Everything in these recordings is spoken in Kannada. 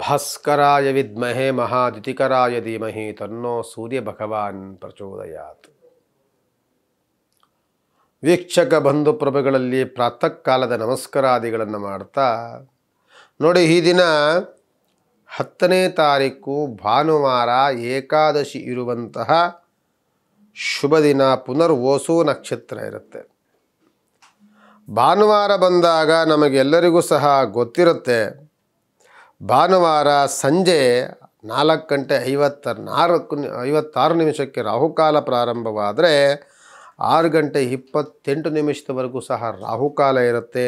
ಭಾಸ್ಕರಾಯ ವಿದ್ಮಹೇ ಮಹಾದ್ಯುತಿಕರಾಯ ಧೀಮಹಿ ತನ್ನೋ ಸೂರ್ಯ ಭಗವಾನ್ ಪ್ರಚೋದಯಾತ್ ವೀಕ್ಷಕ ಬಂಧು ಪ್ರಭೆಗಳಲ್ಲಿ ಪ್ರಾತಃ ಕಾಲದ ನಮಸ್ಕಾರಾದಿಗಳನ್ನು ಮಾಡ್ತಾ ನೋಡಿ ಈ ದಿನ ಹತ್ತನೇ ತಾರೀಕು ಭಾನುವಾರ ಏಕಾದಶಿ ಇರುವಂತಹ ಶುಭ ದಿನ ಪುನರ್ವೋಸು ನಕ್ಷತ್ರ ಇರುತ್ತೆ ಭಾನುವಾರ ಬಂದಾಗ ನಮಗೆಲ್ಲರಿಗೂ ಸಹ ಗೊತ್ತಿರುತ್ತೆ ಭಾನುವಾರ ಸಂಜೆ ನಾಲ್ಕು ಗಂಟೆ ಐವತ್ತ ನಾಲ್ಕು ಐವತ್ತಾರು ನಿಮಿಷಕ್ಕೆ ರಾಹುಕಾಲ ಪ್ರಾರಂಭವಾದರೆ ಆರು ಗಂಟೆ ಇಪ್ಪತ್ತೆಂಟು ನಿಮಿಷದವರೆಗೂ ಸಹ ರಾಹುಕಾಲ ಇರುತ್ತೆ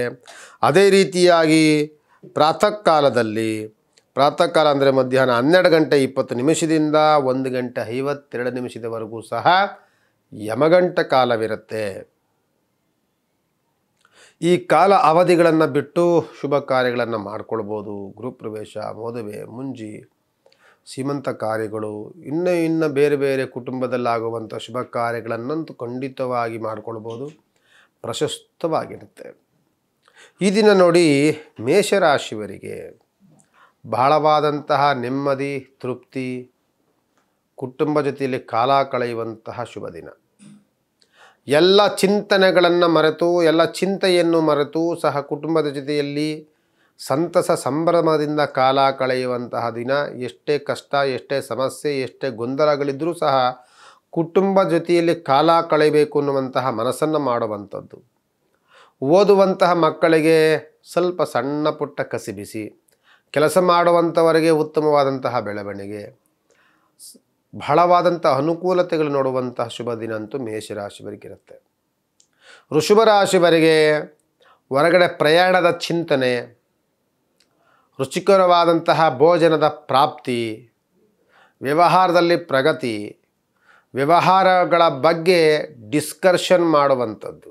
ಅದೇ ರೀತಿಯಾಗಿ ಪ್ರಾತಃ ಕಾಲದಲ್ಲಿ ಪ್ರಾತಃ ಕಾಲ ಅಂದರೆ ಮಧ್ಯಾಹ್ನ ಹನ್ನೆರಡು ಗಂಟೆ ಇಪ್ಪತ್ತು ನಿಮಿಷದಿಂದ ಒಂದು ಗಂಟೆ ಐವತ್ತೆರಡು ನಿಮಿಷದವರೆಗೂ ಸಹ ಯಮಗಂಟ ಕಾಲವಿರುತ್ತೆ ಈ ಕಾಲ ಅವಧಿಗಳನ್ನು ಬಿಟ್ಟು ಶುಭ ಕಾರ್ಯಗಳನ್ನು ಮಾಡಿಕೊಳ್ಬೋದು ಗೃಹ ಪ್ರವೇಶ ಮದುವೆ ಮುಂಜಿ ಸೀಮಂತ ಕಾರ್ಯಗಳು ಇನ್ನು ಇನ್ನು ಬೇರೆ ಬೇರೆ ಕುಟುಂಬದಲ್ಲಾಗುವಂಥ ಶುಭ ಕಾರ್ಯಗಳನ್ನಂತೂ ಖಂಡಿತವಾಗಿ ಮಾಡಿಕೊಳ್ಬೋದು ಪ್ರಶಸ್ತವಾಗಿರುತ್ತೆ ಈ ದಿನ ನೋಡಿ ಮೇಷರಾಶಿಯವರಿಗೆ ಬಹಳವಾದಂತಹ ನೆಮ್ಮದಿ ತೃಪ್ತಿ ಕುಟುಂಬ ಜೊತೆಯಲ್ಲಿ ಕಾಲ ಕಳೆಯುವಂತಹ ಶುಭ ದಿನ ಎಲ್ಲ ಚಿಂತನೆಗಳನ್ನು ಮರೆತು ಎಲ್ಲ ಚಿಂತೆಯನ್ನು ಮರೆತು ಸಹ ಕುಟುಂಬದ ಜೊತೆಯಲ್ಲಿ ಸಂತಸ ಸಂಭ್ರಮದಿಂದ ಕಾಲ ಕಳೆಯುವಂತಹ ದಿನ ಎಷ್ಟೇ ಕಷ್ಟ ಎಷ್ಟೇ ಸಮಸ್ಯೆ ಎಷ್ಟೇ ಗೊಂದಲಗಳಿದ್ದರೂ ಸಹ ಕುಟುಂಬ ಜೊತೆಯಲ್ಲಿ ಕಾಲ ಕಳೆಯಬೇಕು ಅನ್ನುವಂತಹ ಮನಸ್ಸನ್ನು ಮಾಡುವಂಥದ್ದು ಓದುವಂತಹ ಮಕ್ಕಳಿಗೆ ಸ್ವಲ್ಪ ಸಣ್ಣ ಪುಟ್ಟ ಕಸಿಬಿಸಿ ಕೆಲಸ ಮಾಡುವಂಥವರಿಗೆ ಉತ್ತಮವಾದಂತಹ ಬೆಳವಣಿಗೆ ಬಹಳವಾದಂಥ ಅನುಕೂಲತೆಗಳು ನೋಡುವಂತಹ ಶುಭ ದಿನ ಅಂತೂ ಮೇಷರಾಶಿವರಿಗಿರುತ್ತೆ ಋಷಭ ರಾಶಿವರಿಗೆ ಹೊರಗಡೆ ಪ್ರಯಾಣದ ಚಿಂತನೆ ರುಚಿಕರವಾದಂತಹ ಭೋಜನದ ಪ್ರಾಪ್ತಿ ವ್ಯವಹಾರದಲ್ಲಿ ಪ್ರಗತಿ ವ್ಯವಹಾರಗಳ ಬಗ್ಗೆ ಡಿಸ್ಕರ್ಷನ್ ಮಾಡುವಂಥದ್ದು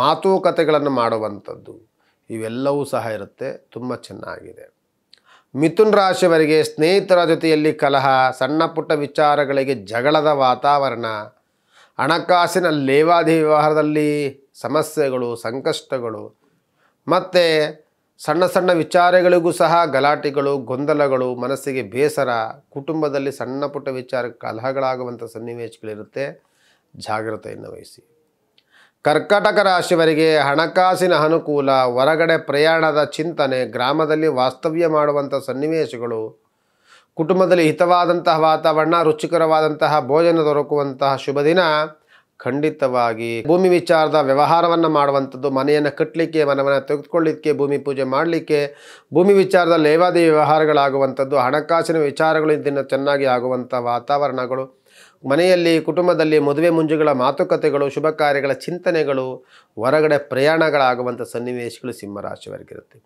ಮಾತುಕತೆಗಳನ್ನು ಮಾಡುವಂಥದ್ದು ಇವೆಲ್ಲವೂ ಸಹ ಇರುತ್ತೆ ತುಂಬ ಚೆನ್ನಾಗಿದೆ ಮಿಥುನ್ ರಾಶಿಯವರಿಗೆ ಸ್ನೇಹಿತರ ಜೊತೆಯಲ್ಲಿ ಕಲಹ ಸಣ್ಣ ಪುಟ್ಟ ವಿಚಾರಗಳಿಗೆ ಜಗಳದ ವಾತಾವರಣ ಹಣಕಾಸಿನ ಲೇವಾದಿ ವ್ಯವಹಾರದಲ್ಲಿ ಸಮಸ್ಯೆಗಳು ಸಂಕಷ್ಟಗಳು ಮತ್ತು ಸಣ್ಣ ಸಣ್ಣ ವಿಚಾರಗಳಿಗೂ ಸಹ ಗಲಾಟೆಗಳು ಗೊಂದಲಗಳು ಮನಸ್ಸಿಗೆ ಬೇಸರ ಕುಟುಂಬದಲ್ಲಿ ಸಣ್ಣ ಪುಟ್ಟ ವಿಚಾರ ಕಲಹಗಳಾಗುವಂಥ ಸನ್ನಿವೇಶಗಳಿರುತ್ತೆ ಜಾಗ್ರತೆಯನ್ನು ವಹಿಸಿ ಕರ್ಕಟಕ ರಾಶಿಯವರಿಗೆ ಹಣಕಾಸಿನ ಅನುಕೂಲ ಹೊರಗಡೆ ಪ್ರಯಾಣದ ಚಿಂತನೆ ಗ್ರಾಮದಲ್ಲಿ ವಾಸ್ತವ್ಯ ಮಾಡುವಂಥ ಸನ್ನಿವೇಶಗಳು ಕುಟುಂಬದಲ್ಲಿ ಹಿತವಾದಂತಹ ವಾತಾವರಣ ರುಚಿಕರವಾದಂತಹ ಭೋಜನ ದೊರಕುವಂತಹ ಶುಭ ದಿನ ಖಂಡಿತವಾಗಿ ಭೂಮಿ ವಿಚಾರದ ವ್ಯವಹಾರವನ್ನು ಮಾಡುವಂಥದ್ದು ಮನೆಯನ್ನು ಕಟ್ಟಲಿಕ್ಕೆ ಮನವನ್ನು ತೆಗೆದುಕೊಳ್ಳಲಿಕ್ಕೆ ಭೂಮಿ ಪೂಜೆ ಮಾಡಲಿಕ್ಕೆ ಭೂಮಿ ವಿಚಾರದ ಲೇವಾದಿ ವ್ಯವಹಾರಗಳಾಗುವಂಥದ್ದು ಹಣಕಾಸಿನ ವಿಚಾರಗಳು ಇದನ್ನು ಚೆನ್ನಾಗಿ ಆಗುವಂಥ ವಾತಾವರಣಗಳು ಮನೆಯಲ್ಲಿ ಕುಟುಂಬದಲ್ಲಿ ಮದುವೆ ಮುಂಜುಗಳ ಮಾತುಕತೆಗಳು ಶುಭ ಕಾರ್ಯಗಳ ಚಿಂತನೆಗಳು ಹೊರಗಡೆ ಪ್ರಯಾಣಗಳಾಗುವಂಥ ಸನ್ನಿವೇಶಗಳು ಸಿಂಹರಾಶಿವರೆಗಿರುತ್ತೆ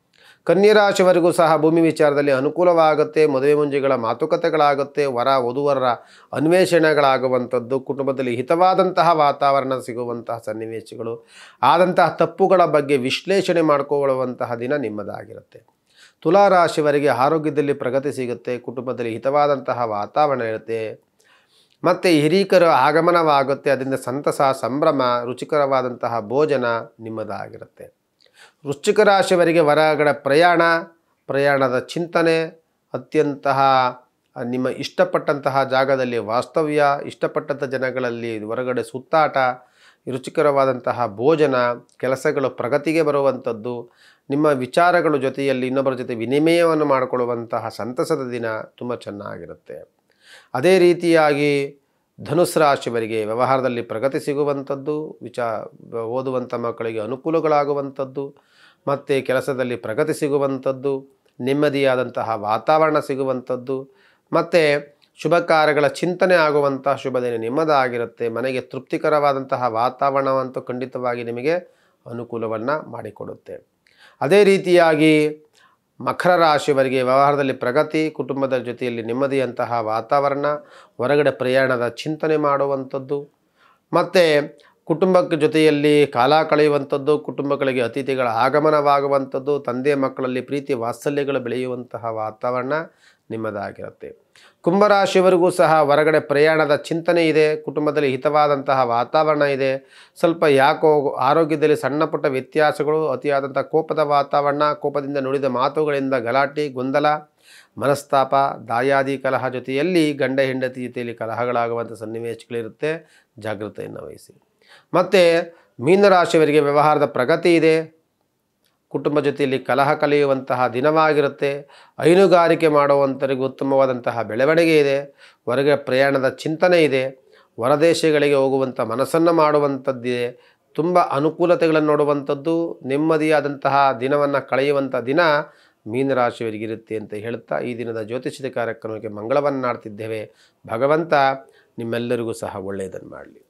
ಕನ್ಯರಾಶಿವರೆಗೂ ಸಹ ಭೂಮಿ ವಿಚಾರದಲ್ಲಿ ಅನುಕೂಲವಾಗುತ್ತೆ ಮದುವೆ ಮುಂಜುಗಳ ಮಾತುಕತೆಗಳಾಗುತ್ತೆ ವರ ವಧುವರರ ಅನ್ವೇಷಣೆಗಳಾಗುವಂಥದ್ದು ಕುಟುಂಬದಲ್ಲಿ ಹಿತವಾದಂತಹ ವಾತಾವರಣ ಸಿಗುವಂತಹ ಸನ್ನಿವೇಶಗಳು ಆದಂತಹ ತಪ್ಪುಗಳ ಬಗ್ಗೆ ವಿಶ್ಲೇಷಣೆ ಮಾಡಿಕೊಳ್ಳುವಂತಹ ದಿನ ನಿಮ್ಮದಾಗಿರುತ್ತೆ ತುಲಾರಾಶಿವರಿಗೆ ಆರೋಗ್ಯದಲ್ಲಿ ಪ್ರಗತಿ ಸಿಗುತ್ತೆ ಕುಟುಂಬದಲ್ಲಿ ಹಿತವಾದಂತಹ ವಾತಾವರಣ ಇರುತ್ತೆ ಮತ್ತು ಹಿರೀಕರ ಆಗಮನವಾಗುತ್ತೆ ಅದರಿಂದ ಸಂತಸ ಸಂಭ್ರಮ ರುಚಿಕರವಾದಂತಹ ಭೋಜನ ನಿಮ್ಮದಾಗಿರುತ್ತೆ ವೃಶ್ಚಿಕ ರಾಶಿಯವರಿಗೆ ಹೊರಗಡೆ ಪ್ರಯಾಣ ಪ್ರಯಾಣದ ಚಿಂತನೆ ಅತ್ಯಂತಹ ನಿಮ್ಮ ಇಷ್ಟಪಟ್ಟಂತಹ ಜಾಗದಲ್ಲಿ ವಾಸ್ತವ್ಯ ಇಷ್ಟಪಟ್ಟಂಥ ಜನಗಳಲ್ಲಿ ಹೊರಗಡೆ ಸುತ್ತಾಟ ರುಚಿಕರವಾದಂತಹ ಭೋಜನ ಕೆಲಸಗಳು ಪ್ರಗತಿಗೆ ಬರುವಂಥದ್ದು ನಿಮ್ಮ ವಿಚಾರಗಳ ಜೊತೆಯಲ್ಲಿ ಇನ್ನೊಬ್ಬರ ಜೊತೆ ವಿನಿಮಯವನ್ನು ಮಾಡಿಕೊಳ್ಳುವಂತಹ ಸಂತಸದ ದಿನ ತುಂಬ ಚೆನ್ನಾಗಿರುತ್ತೆ ಅದೇ ರೀತಿಯಾಗಿ ಧನುಸ್ರಾಶಿವರಿಗೆ ರಾಶಿಯವರಿಗೆ ವ್ಯವಹಾರದಲ್ಲಿ ಪ್ರಗತಿ ಸಿಗುವಂಥದ್ದು ವಿಚಾ ಓದುವಂಥ ಮಕ್ಕಳಿಗೆ ಅನುಕೂಲಗಳಾಗುವಂಥದ್ದು ಮತ್ತು ಕೆಲಸದಲ್ಲಿ ಪ್ರಗತಿ ಸಿಗುವಂಥದ್ದು ನೆಮ್ಮದಿಯಾದಂತಹ ವಾತಾವರಣ ಸಿಗುವಂಥದ್ದು ಮತ್ತು ಶುಭ ಕಾರ್ಯಗಳ ಚಿಂತನೆ ಆಗುವಂತಹ ಶುಭ ದಿನ ನಿಮ್ಮದಾಗಿರುತ್ತೆ ಮನೆಗೆ ತೃಪ್ತಿಕರವಾದಂತಹ ವಾತಾವರಣವಂತೂ ಖಂಡಿತವಾಗಿ ನಿಮಗೆ ಅನುಕೂಲವನ್ನು ಮಾಡಿಕೊಡುತ್ತೆ ಅದೇ ರೀತಿಯಾಗಿ ಮಕರ ರಾಶಿಯವರಿಗೆ ವ್ಯವಹಾರದಲ್ಲಿ ಪ್ರಗತಿ ಕುಟುಂಬದ ಜೊತೆಯಲ್ಲಿ ನೆಮ್ಮದಿಯಂತಹ ವಾತಾವರಣ ಹೊರಗಡೆ ಪ್ರಯಾಣದ ಚಿಂತನೆ ಮಾಡುವಂಥದ್ದು ಮತ್ತು ಕುಟುಂಬಕ್ಕೆ ಜೊತೆಯಲ್ಲಿ ಕಾಲ ಕಳೆಯುವಂಥದ್ದು ಕುಟುಂಬಗಳಿಗೆ ಅತಿಥಿಗಳ ಆಗಮನವಾಗುವಂಥದ್ದು ತಂದೆ ಮಕ್ಕಳಲ್ಲಿ ಪ್ರೀತಿ ವಾತ್ಸಲ್ಯಗಳು ಬೆಳೆಯುವಂತಹ ವಾತಾವರಣ ನಿಮ್ಮದಾಗಿರುತ್ತೆ ಕುಂಭರಾಶಿಯವರಿಗೂ ಸಹ ಹೊರಗಡೆ ಪ್ರಯಾಣದ ಚಿಂತನೆ ಇದೆ ಕುಟುಂಬದಲ್ಲಿ ಹಿತವಾದಂತಹ ವಾತಾವರಣ ಇದೆ ಸ್ವಲ್ಪ ಯಾಕೋ ಆರೋಗ್ಯದಲ್ಲಿ ಸಣ್ಣ ಪುಟ್ಟ ವ್ಯತ್ಯಾಸಗಳು ಅತಿಯಾದಂಥ ಕೋಪದ ವಾತಾವರಣ ಕೋಪದಿಂದ ನುಡಿದ ಮಾತುಗಳಿಂದ ಗಲಾಟೆ ಗೊಂದಲ ಮನಸ್ತಾಪ ದಾಯಾದಿ ಕಲಹ ಜೊತೆಯಲ್ಲಿ ಗಂಡ ಹೆಂಡತಿ ಜೊತೆಯಲ್ಲಿ ಕಲಹಗಳಾಗುವಂಥ ಸನ್ನಿವೇಶಗಳಿರುತ್ತೆ ಜಾಗೃತೆಯನ್ನು ವಹಿಸಿ ಮತ್ತು ಮೀನರಾಶಿಯವರಿಗೆ ವ್ಯವಹಾರದ ಪ್ರಗತಿ ಇದೆ ಕುಟುಂಬ ಜೊತೆಯಲ್ಲಿ ಕಲಹ ಕಲಿಯುವಂತಹ ದಿನವಾಗಿರುತ್ತೆ ಹೈನುಗಾರಿಕೆ ಮಾಡುವಂಥರಿಗೂ ಉತ್ತಮವಾದಂತಹ ಬೆಳವಣಿಗೆ ಇದೆ ಹೊರಗೆ ಪ್ರಯಾಣದ ಚಿಂತನೆ ಇದೆ ಹೊರದೇಶಗಳಿಗೆ ಹೋಗುವಂಥ ಮನಸ್ಸನ್ನು ಮಾಡುವಂಥದ್ದಿದೆ ತುಂಬ ಅನುಕೂಲತೆಗಳನ್ನು ನೋಡುವಂಥದ್ದು ನೆಮ್ಮದಿಯಾದಂತಹ ದಿನವನ್ನು ಕಳೆಯುವಂಥ ದಿನ ಮೀನರಾಶಿಯವರಿಗಿರುತ್ತೆ ಅಂತ ಹೇಳ್ತಾ ಈ ದಿನದ ಜ್ಯೋತಿಷ್ಯದ ಕಾರ್ಯಕ್ರಮಕ್ಕೆ ಮಂಗಳವನ್ನು ಆಡ್ತಿದ್ದೇವೆ ಭಗವಂತ ನಿಮ್ಮೆಲ್ಲರಿಗೂ ಸಹ ಒಳ್ಳೆಯದನ್ನು ಮಾಡಲಿ